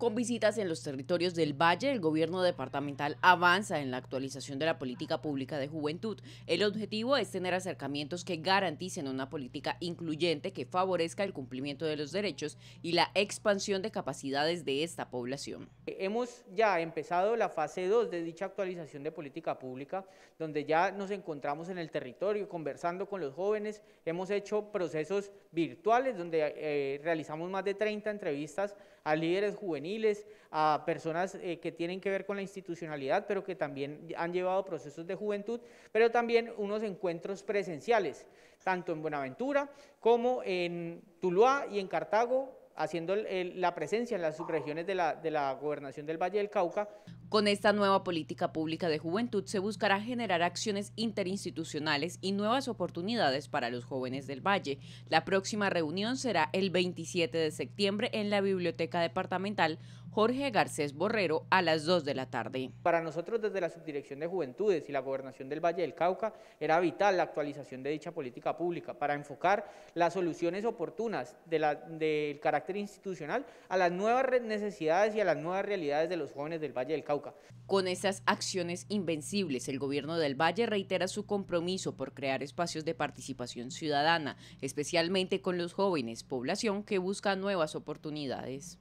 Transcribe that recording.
Con visitas en los territorios del Valle, el gobierno departamental avanza en la actualización de la política pública de juventud. El objetivo es tener acercamientos que garanticen una política incluyente que favorezca el cumplimiento de los derechos y la expansión de capacidades de esta población. Hemos ya empezado la fase 2 de dicha actualización de política pública, donde ya nos encontramos en el territorio conversando con los jóvenes. Hemos hecho procesos virtuales donde eh, realizamos más de 30 entrevistas a líderes juveniles a personas eh, que tienen que ver con la institucionalidad, pero que también han llevado procesos de juventud, pero también unos encuentros presenciales, tanto en Buenaventura como en Tuluá y en Cartago, haciendo la presencia en las subregiones de la gobernación del Valle del Cauca. Con esta nueva política pública de juventud se buscará generar acciones interinstitucionales y nuevas oportunidades para los jóvenes del Valle. La próxima reunión será el 27 de septiembre en la Biblioteca Departamental Jorge Garcés Borrero a las 2 de la tarde. Para nosotros desde la Subdirección de Juventudes y la Gobernación del Valle del Cauca era vital la actualización de dicha política pública para enfocar las soluciones oportunas del carácter institucional a las nuevas necesidades y a las nuevas realidades de los jóvenes del Valle del Cauca. Con estas acciones invencibles, el gobierno del Valle reitera su compromiso por crear espacios de participación ciudadana, especialmente con los jóvenes, población que busca nuevas oportunidades.